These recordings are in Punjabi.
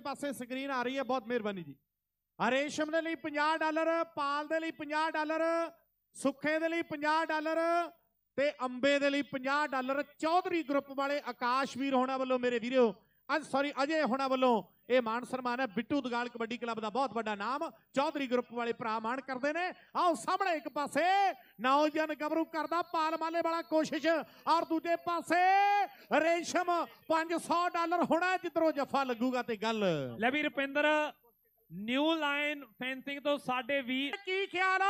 ਪਿਛਲੇ ਪਾਸੇ ਸਕਰੀਨ ਆ ਰਹੀ ਹੈ ਬਹੁਤ ਮਿਹਰਬਾਨੀ ਜੀ ਹਰੇਸ਼ਮ ਦੇ ਲਈ 50 ਡਾਲਰ ਪਾਲ ਦੇ ਲਈ 50 ਡਾਲਰ ਸੁੱਖੇ ਦੇ ਲਈ 50 ਡਾਲਰ ਤੇ ਅੰਬੇ ਦੇ ਲਈ 50 ਡਾਲਰ ਚੌਧਰੀ ਗਰੁੱਪ ਵਾਲੇ ਆਕਾਸ਼ਵੀਰ ਹੋਣਾ ਵੱਲੋਂ ਮੇਰੇ ਵੀਰੋ ਅੱਜ ਸੌਰੀ ਅਜੇ ਹੁਣਾਂ ਵੱਲੋਂ ਇਹ ਮਾਨ ਸਨਮਾਨ ਹੈ ਬਿੱਟੂ ਦਗਾਲ ਕਬੱਡੀ ਕਲੱਬ ਦਾ ਬਹੁਤ ਵੱਡਾ ਨਾਮ ਚੌਧਰੀ ਗਰੁੱਪ ਵਾਲੇ ਭਰਾ ਮਾਨ ਕਰਦੇ ਨੇ ਆਓ ਸਾਹਮਣੇ ਇੱਕ ਪਾਸੇ ਨੌਜਵਾਨ ਗਬਰੂ ਕਰਦਾ ਪਾਲ ਮਾਲੇ ਵਾਲਾ ਕੋਸ਼ਿਸ਼ ਔਰ ਦੂਜੇ ਪਾਸੇ ਰੇਸ਼ਮ 500 ਡਾਲਰ ਹੋਣਾ ਜਿੱਧਰੋਂ ਜਫਾ ਲੱਗੂਗਾ ਤੇ ਗੱਲ ਲੈ ਵੀ ਰੁਪਿੰਦਰ ਨਿਊ ਲਾਈਨ ਫੈਂਸਿੰਗ ਤੋਂ ਸਾਡੇ ਵੀ ਕੀ ਖਿਆਲ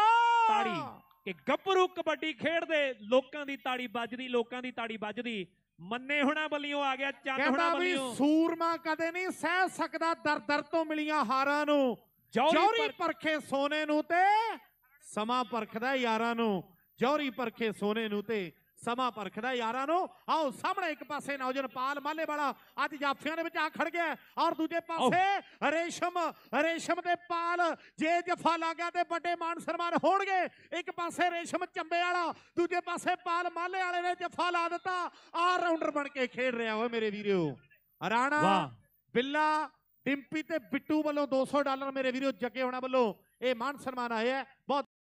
ਤਾੜੀ ਕਿ ਗੱਭਰੂ ਕਬੱਡੀ ਖੇਡਦੇ ਲੋਕਾਂ ਦੀ ਤਾੜੀ ਵੱਜਦੀ ਲੋਕਾਂ ਦੀ ਤਾੜੀ ਵੱਜਦੀ ਮੰਨੇ ਹੁਣਾ ਬਲੀਓ ਆ ਗਿਆ ਚੰਦ ਹੁਣਾ ਬਲੀਓ ਸੂਰਮਾ ਕਦੇ ਨਹੀਂ ਸਹਿ ਸਕਦਾ ਦਰ ਦਰ ਤੋਂ ਮਿਲੀਆਂ ਹਾਰਾਂ ਨੂੰ ਜੌਰੀ ਪਰਖੇ ਸੋਨੇ ਨੂੰ ਤੇ ਸਮਾਂ ਪਰਖਦਾ ਯਾਰਾਂ ਨੂੰ ਜੌਰੀ ਪਰਖੇ ਸੋਨੇ ਨੂੰ ਤੇ ਸਮਾਂ ਪਰਖਦਾ ਯਾਰਾਂ ਨੂੰ ਆਓ ਸਾਹਮਣੇ ਇੱਕ ਪਾਸੇ ਨੌਜਨ ਪਾਲ ਮਾਲੇ ਵਾਲਾ ਅੱਜ ਜਾਫੀਆਂ ਦੇ ਵਿੱਚ ਆ ਖੜ ਗਿਆ ਔਰ ਦੂਜੇ ਪਾਸੇ ਰੇਸ਼ਮ ਰੇਸ਼ਮ ਦੇ ਪਾਲ ਜੇ ਜਫਾ ਗਿਆ ਤੇ ਵੱਡੇ ਮਾਨ ਸਨਮਾਨ ਹੋਣਗੇ ਇੱਕ ਪਾਸੇ ਰੇਸ਼ਮ ਚੰਬੇ ਵਾਲਾ ਦੂਜੇ ਪਾਸੇ ਪਾਲ ਮਾਲੇ ਵਾਲੇ ਨੇ ਜਫਾ ਲਾ ਦਿੱਤਾ ਆਲ ਰਾਉਂਡਰ ਬਣ ਕੇ ਖੇਡ ਰਿਹਾ ਓਏ ਮੇਰੇ ਵੀਰੋ ਰਾਣਾ ਬਿੱਲਾ ਡਿੰਪੀ ਤੇ ਬਿੱਟੂ ਵੱਲੋਂ 200 ਡਾਲਰ ਮੇਰੇ ਵੀਰੋ ਜੱਗੇ ਹੋਣਾ ਵੱਲੋਂ ਇਹ ਮਾਨ ਸਨਮਾਨ ਆਇਆ ਬਹੁਤ